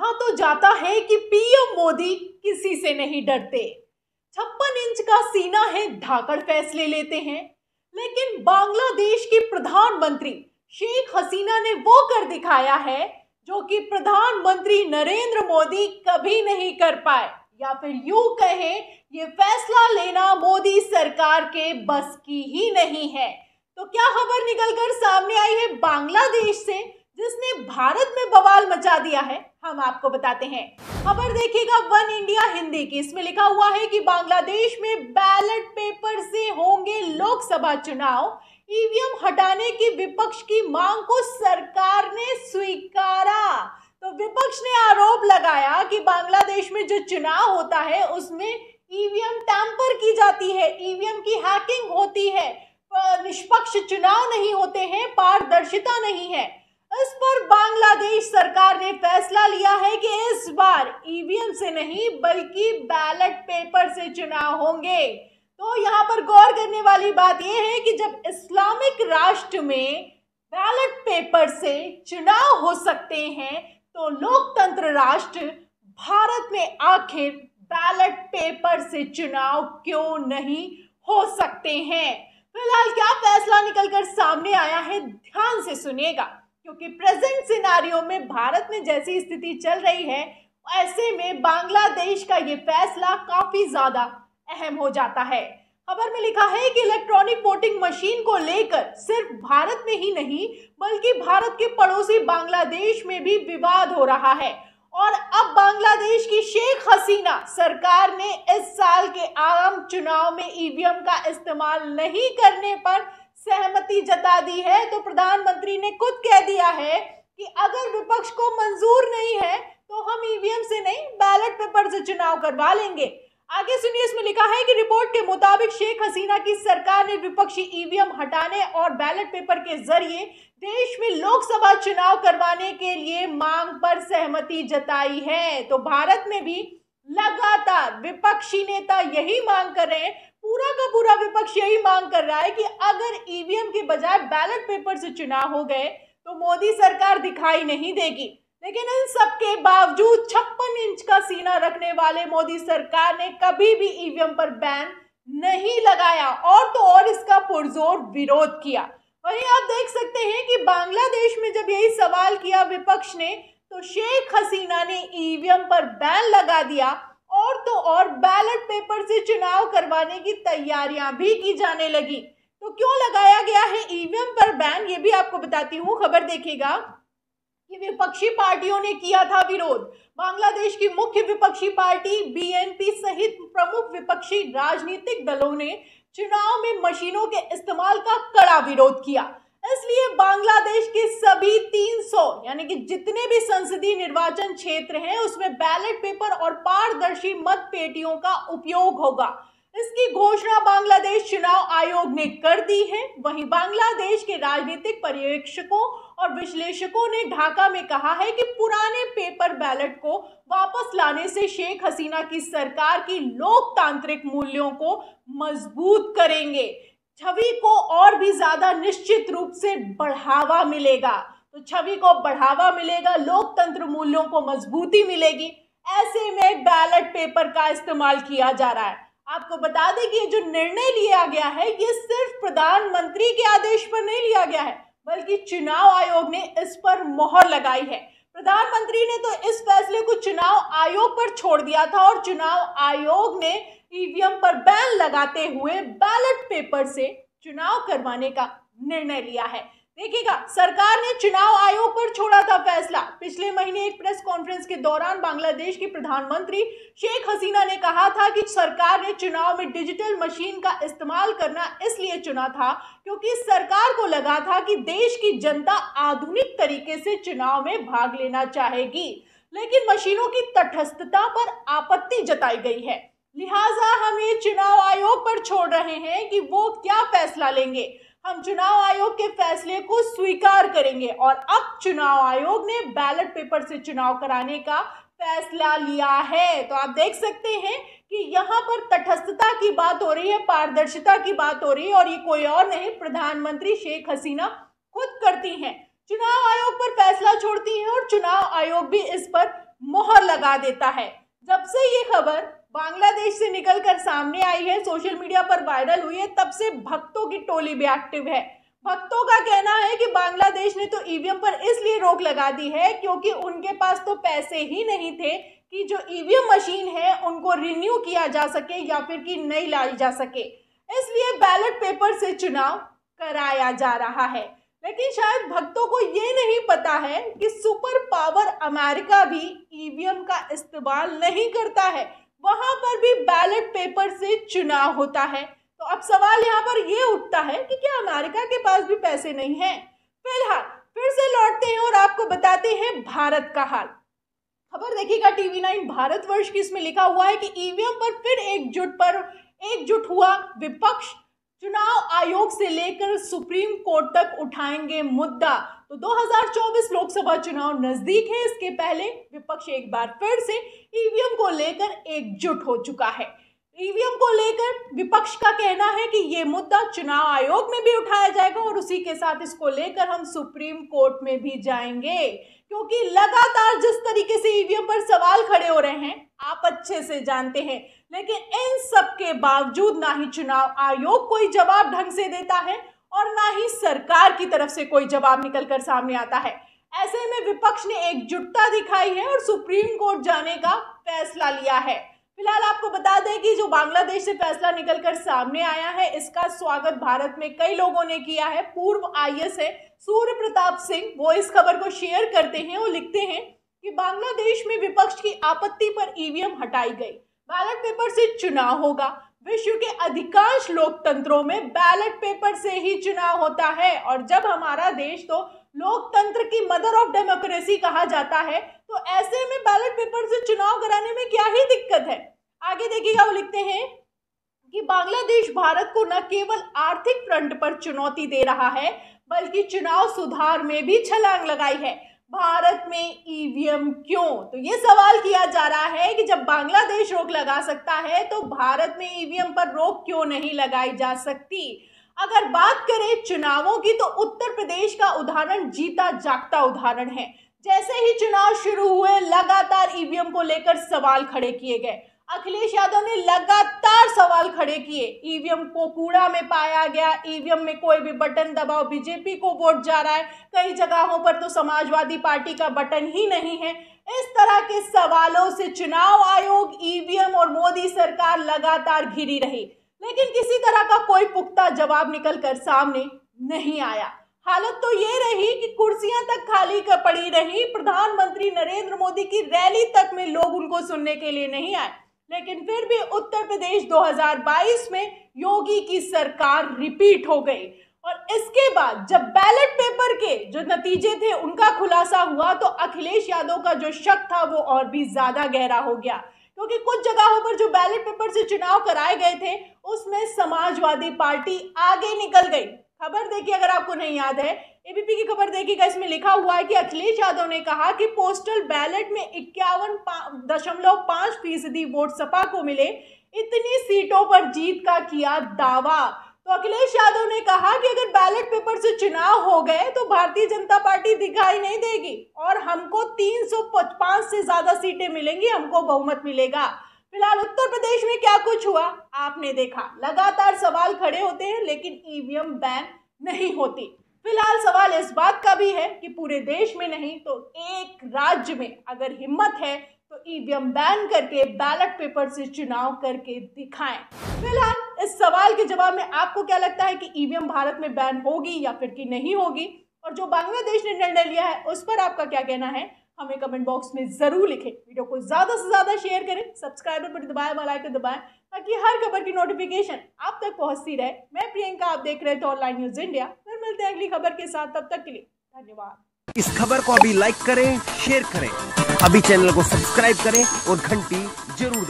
कहा तो जाता है कि पीएम मोदी किसी से नहीं डरते छप्पन इंच का सीना है धाकड़ फैसले लेते हैं लेकिन बांग्लादेश की प्रधानमंत्री शेख हसीना ने वो कर दिखाया है जो कि प्रधानमंत्री नरेंद्र मोदी कभी नहीं कर पाए या फिर यू कहे ये फैसला लेना मोदी सरकार के बस की ही नहीं है तो क्या खबर निकलकर सामने आई है बांग्लादेश से जिसने भारत में बवाल मचा दिया है हम आपको बताते हैं खबर देखिएगा वन इंडिया हिंदी की इसमें लिखा हुआ है कि बांग्लादेश में बैलेट पेपर से होंगे लोकसभा चुनाव ईवीएम हटाने की विपक्ष की मांग को सरकार ने स्वीकारा तो विपक्ष ने आरोप लगाया कि बांग्लादेश में जो चुनाव होता है उसमें ईवीएम टैंपर की जाती है ईवीएम की हैकिंग होती है निष्पक्ष चुनाव नहीं होते हैं पारदर्शिता नहीं है इस पर बांग्लादेश सरकार ने फैसला लिया है कि इस बार ईवीएम से नहीं बल्कि बैलेट पेपर से चुनाव होंगे तो यहाँ पर गौर करने वाली बात यह है कि जब इस्लामिक राष्ट्र में बैलेट पेपर से चुनाव हो सकते हैं तो लोकतंत्र राष्ट्र भारत में आखिर बैलेट पेपर से चुनाव क्यों नहीं हो सकते हैं फिलहाल क्या फैसला निकलकर सामने आया है ध्यान से सुनिएगा क्योंकि प्रेजेंट सिनारियों में भारत में जैसी स्थिति चल रही है ऐसे में बांग्लादेश का ये फैसला काफ़ी ज़्यादा अहम हो जाता है खबर में लिखा है कि इलेक्ट्रॉनिक वोटिंग मशीन को लेकर सिर्फ भारत में ही नहीं बल्कि भारत के पड़ोसी बांग्लादेश में भी विवाद हो रहा है और अब बांग्लादेश की शेख हसीना सरकार ने इस साल के आम चुनाव में ईवीएम e का इस्तेमाल नहीं करने पर सहमति जता दी है तो प्रधानमंत्री ने खुद कह दिया है कि अगर विपक्ष को मंजूर नहीं है तो हम ईवीएम से नहीं बैलेट पेपर से चुनाव करवा लेंगे आगे सुनिए इसमें लिखा है कि रिपोर्ट के मुताबिक शेख हसीना की सरकार ने विपक्षी ईवीएम हटाने और बैलेट पेपर के जरिए देश में लोकसभा चुनाव करवाने के लिए मांग पर सहमति जताई है तो भारत में भी लगातार विपक्षी नेता यही मांग कर रहे हैं पूरा का पूरा विपक्ष यही मांग कर रहा है कि अगर ईवीएम e के बजाय बैलेट पेपर से चुनाव हो गए तो मोदी सरकार दिखाई नहीं देगी लेकिन इन सब के बावजूद छप्पन इंच का सीना रखने वाले मोदी सरकार ने कभी भी ईवीएम e पर बैन नहीं लगाया और तो और इसका पुरजोर विरोध किया वहीं आप देख सकते हैं कि बांग्लादेश में जब यही सवाल किया विपक्ष ने तो शेख हसीना ने ईवीएम पर बैन लगा दिया और तो और बैलेट पेपर से चुनाव करवाने की तैयारियां भी की जाने लगी तो क्यों लगाया गया है ईवीएम पर बैन ये भी आपको बताती हूँ खबर देखेगा कि विपक्षी पार्टियों ने किया था विरोध बांग्लादेश की मुख्य विपक्षी पार्टी बीएनपी सहित प्रमुख विपक्षी राजनीतिक दलों ने चुनाव में मशीनों के इस्तेमाल का कड़ा विरोध किया इसलिए बांग्लादेश के सभी 300 यानी कि जितने भी संसदीय निर्वाचन क्षेत्र हैं उसमें बैलेट पेपर और पारदर्शी मत पेटियों का उपयोग होगा इसकी घोषणा बांग्लादेश चुनाव आयोग ने कर दी है वहीं बांग्लादेश के राजनीतिक पर्यवेक्षकों और विश्लेषकों ने ढाका में कहा है कि पुराने पेपर बैलेट को वापस लाने से शेख हसीना की सरकार की लोकतांत्रिक मूल्यों को मजबूत करेंगे छवि को और भी ज्यादा निश्चित रूप से बढ़ावा मिलेगा तो छवि को बढ़ावा मिलेगा लोकतंत्र मूल्यों को मजबूती मिलेगी ऐसे में बैलेट पेपर का इस्तेमाल किया जा रहा है आपको बता दें कि जो निर्णय लिया गया है ये सिर्फ प्रधानमंत्री के आदेश पर नहीं लिया गया है बल्कि चुनाव आयोग ने इस पर मोहर लगाई है प्रधानमंत्री ने तो इस फैसले को चुनाव आयोग पर छोड़ दिया था और चुनाव आयोग ने ईवीएम पर बैन लगाते हुए बैलेट पेपर से चुनाव करवाने का निर्णय लिया है देखिएगा सरकार ने चुनाव आयोग पर छोड़ा था फैसला पिछले महीने एक प्रेस कॉन्फ्रेंस के दौरान बांग्लादेश की प्रधानमंत्री शेख हसीना ने कहा था कि सरकार ने चुनाव में डिजिटल मशीन का इस्तेमाल करना इसलिए चुना था क्योंकि सरकार को लगा था कि देश की जनता आधुनिक तरीके से चुनाव में भाग लेना चाहेगी लेकिन मशीनों की तटस्थता पर आपत्ति जताई गई है लिहाजा हम ये चुनाव आयोग पर छोड़ रहे हैं कि वो क्या फैसला लेंगे हम चुनाव आयोग के फैसले को स्वीकार करेंगे और अब चुनाव आयोग ने बैलेट पेपर से चुनाव कराने का फैसला लिया है तो आप देख सकते हैं कि यहाँ पर तटस्थता की बात हो रही है पारदर्शिता की बात हो रही है और ये कोई और नहीं प्रधानमंत्री शेख हसीना खुद करती हैं चुनाव आयोग पर फैसला छोड़ती हैं और चुनाव आयोग भी इस पर मोहर लगा देता है जब से ये खबर बांग्लादेश से निकलकर सामने आई है सोशल मीडिया पर वायरल हुई है तब से भक्तों की टोली भी एक्टिव है भक्तों का कहना है कि बांग्लादेश ने तो ईवीएम पर इसलिए रोक लगा दी है क्योंकि उनके पास तो पैसे ही नहीं थे कि जो ईवीएम मशीन है उनको रिन्यू किया जा सके या फिर कि नई लाई जा सके इसलिए बैलेट पेपर से चुनाव कराया जा रहा है लेकिन शायद भक्तों को ये नहीं पता है कि सुपर पावर अमेरिका भी ईवीएम का इस्तेमाल नहीं करता है वहां पर भी बैलेट पेपर से चुनाव होता है तो अब सवाल यहाँ पर ये उठता है कि क्या अमेरिका के पास भी पैसे नहीं है फिलहाल फिर से लौटते हैं और आपको बताते हैं भारत का हाल खबर देखिएगा टीवी नाइन भारत वर्ष की इसमें लिखा हुआ है कि ईवीएम e पर फिर एकजुट पर एकजुट हुआ विपक्ष चुनाव आयोग से लेकर सुप्रीम कोर्ट तक उठाएंगे मुद्दा तो 2024 लोकसभा चुनाव नजदीक है इसके पहले विपक्ष एक बार फिर से ईवीएम को लेकर एकजुट हो चुका है ईवीएम को लेकर विपक्ष का कहना है कि ये मुद्दा चुनाव आयोग में भी उठाया जाएगा और उसी के साथ इसको लेकर हम सुप्रीम कोर्ट में भी जाएंगे क्योंकि लगातार जिस तरीके से ईवीएम पर सवाल खड़े हो रहे हैं आप अच्छे से जानते हैं लेकिन इन सब के बावजूद ना ही चुनाव आयोग कोई जवाब ढंग से देता है और ना ही सरकार की तरफ से कोई जवाब निकल कर सामने आता है ऐसे में विपक्ष ने एकजुटता दिखाई है और सुप्रीम कोर्ट जाने का फैसला लिया है फिलहाल आपको बता दें कि जो बांग्लादेश से फैसला निकलकर सामने आया है इसका स्वागत भारत में कई लोगों ने किया है पूर्व आई एस है सूर्य प्रताप सिंह वो इस खबर को शेयर करते हैं और लिखते हैं कि बांग्लादेश में विपक्ष की आपत्ति पर ईवीएम हटाई गई बैलेट पेपर से चुनाव होगा विश्व के अधिकांश लोकतंत्रों में बैलेट पेपर से ही चुनाव होता है और जब हमारा देश तो लोकतंत्र की मदर ऑफ डेमोक्रेसी कहा जाता है तो ऐसे में बैलेट पेपर से चुनाव कराने में क्या ही दिक्कत है आगे देखिएगा वो लिखते हैं कि बांग्लादेश भारत को न केवल आर्थिक फ्रंट पर चुनौती दे रहा है बल्कि चुनाव सुधार में भी छलांग लगाई है भारत में ईवीएम e क्यों तो ये सवाल किया जा रहा है कि जब बांग्लादेश रोक लगा सकता है तो भारत में ईवीएम e पर रोक क्यों नहीं लगाई जा सकती अगर बात करें चुनावों की तो उत्तर प्रदेश का उदाहरण जीता जागता उदाहरण है जैसे ही चुनाव शुरू हुए लगातार ईवीएम e को लेकर सवाल खड़े किए गए अखिलेश यादव ने लगातार सवाल खड़े किए ईवीएम को कूड़ा में पाया गया ईवीएम में कोई भी बटन दबाओ बीजेपी को वोट जा रहा है कई जगहों पर तो समाजवादी पार्टी का बटन ही नहीं है इस तरह के सवालों से चुनाव आयोग ईवीएम और मोदी सरकार लगातार घिरी रही लेकिन किसी तरह का कोई पुख्ता जवाब निकल कर सामने नहीं आया हालत तो ये रही कि कुर्सियां तक खाली पड़ी रही प्रधानमंत्री नरेंद्र मोदी की रैली तक में लोग उनको सुनने के लिए नहीं आए लेकिन फिर भी उत्तर प्रदेश 2022 में योगी की सरकार रिपीट हो गई और इसके बाद जब बैलेट पेपर के जो नतीजे थे उनका खुलासा हुआ तो अखिलेश यादव का जो शक था वो और भी ज्यादा गहरा हो गया क्योंकि कुछ जगहों पर जो बैलेट पेपर से चुनाव कराए गए थे उसमें समाजवादी पार्टी आगे निकल गई खबर देखिए अगर आपको नहीं याद है एबीपी की खबर देखिएगा इसमें लिखा हुआ है कि अखिलेश यादव ने कहा कि पोस्टल बैलेट में इक्यावन दशमलव पांच फीसदी वोट सपा को मिले इतनी सीटों पर जीत का किया दावा तो अखिलेश यादव ने कहा कि अगर बैलेट पेपर से चुनाव हो गए तो भारतीय जनता पार्टी दिखाई नहीं देगी और हमको तीन से ज्यादा सीटें मिलेंगी हमको बहुमत मिलेगा फिलहाल उत्तर प्रदेश में क्या कुछ हुआ आपने देखा लगातार सवाल खड़े होते हैं लेकिन ईवीएम e बैन नहीं होती फिलहाल सवाल इस बात का भी है कि पूरे देश में नहीं तो एक राज्य में अगर हिम्मत है तो ईवीएम बैन करके बैलेट पेपर से चुनाव करके दिखाएं फिलहाल इस सवाल के जवाब में आपको क्या लगता है कि ईवीएम भारत में बैन होगी या फिर कि नहीं होगी और जो बांग्लादेश ने निर्णय लिया है उस पर आपका क्या कहना है हमें कमेंट बॉक्स में ज़रूर लिखें वीडियो को ज़्यादा से ज़्यादा शेयर करें सब्सक्राइबर पर दबाए वाला दबाएं ताकि हर खबर की नोटिफिकेशन आप तक पहुंचती रहे मैं प्रियंका आप देख रहे थे ऑनलाइन न्यूज़ इंडिया मिलते हैं अगली खबर के साथ तब तक के लिए धन्यवाद इस खबर को अभी लाइक करें शेयर करें अभी चैनल को सब्सक्राइब करें और घंटी जरूर